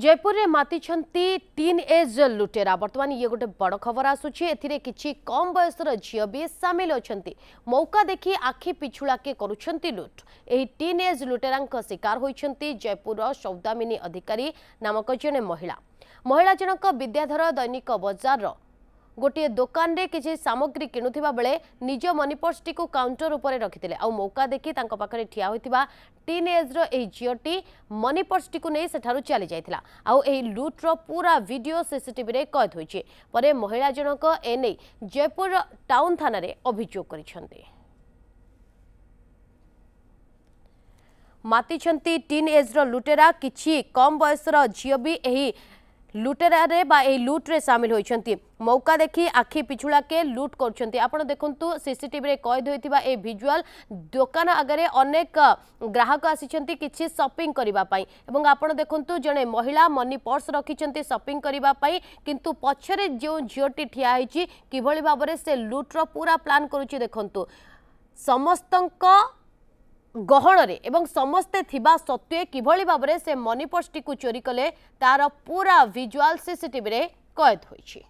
ଜୟପୁରରେ ମାତିଛନ୍ତି teen age ଲୁଟେରା ବର୍ତ୍ତମାନ ଇଏ ଗୋଟେ ବଡ଼ ଖବର ଆସୁଛି ଏଥିରେ କିଛି କମ୍ ବୟସର ଝିଅ ବି ସାମିଲ ଅଛନ୍ତି ମୌକା ଦେଖି ଆଖି ପିଛୁଳାକେ କରୁଛନ୍ତି ଲୁଟ୍ ଏହି ଟିନ୍ ଏଜ୍ ଲୁଟେରାଙ୍କ ଶିକାର ହୋଇଛନ୍ତି ଜୟପୁରର ସୌଦାମିନୀ ଅଧିକାରୀ ନାମକ ଜଣେ ମହିଳା ମହିଳା ଜଣକ ବିଦ୍ୟାଧର ଦୈନିକ ବଜାରର ଗୋଟିଏ ଦୋକାନରେ କିଛି ସାମଗ୍ରୀ କିଣୁଥିବା ବେଳେ ନିଜ ମନି ପର୍ସଟିକୁ କାଉଣ୍ଟର ଉପରେ ରଖିଥିଲେ ଆଉ ମୌକା ଦେଖି ତାଙ୍କ ପାଖରେ ଠିଆ ହୋଇଥିବା ଟିନ୍ ଏଜ୍ର ଏହି ଝିଅଟି ମନି ପର୍ସଟିକୁ ନେଇ ସେଠାରୁ ଚାଲି ଯାଇଥିଲା ଆଉ ଏହି ଲୁଟ୍ର ପୁରା ଭିଡ଼ିଓ ସିସିଟିଭିରେ କଏଦ ହୋଇଛି ପରେ ମହିଳା ଜଣକ ଏନେଇ ଜୟପୁର ଟାଉନ୍ ଥାନାରେ ଅଭିଯୋଗ କରିଛନ୍ତି ମାତିଛନ୍ତି ଟିନ୍ ଏଜ୍ର ଲୁଟେରା କିଛି କମ୍ ବୟସର ଝିଅ ବି ଏହି লুটেরারে বা এই লুট্রে সামিল হয়েছেন মৌকা দেখি আখি পিছুড়াকে লুট করছেন আপনার দেখুন সিসিটিভি কয়েদ হয়ে এই ভিজুয়াল দোকান আগে অনেক গ্রাহক আসিছেন কিছু সপিং করা এবং আপনার দেখুন জনে মহিলা মনি পর্স রাখিছেন সপিং করা কিন্তু পছরে যে ঝিওটি ঠিয়া হয়েছে কিভাবে ভাবে সে লুট্র পুরা প্লান করুছে দেখুন সমস্ত ଗହଣରେ ଏବଂ ସମସ୍ତେ ଥିବା ସତ୍ତ୍ୱେ କିଭଳି ଭାବରେ ସେ ମନିପର୍ସଟିକୁ ଚୋରି କଲେ ତାର ପୁରା ଭିଜୁଆଲ ସିସିଟିଭିରେ କଏଦ ହୋଇଛି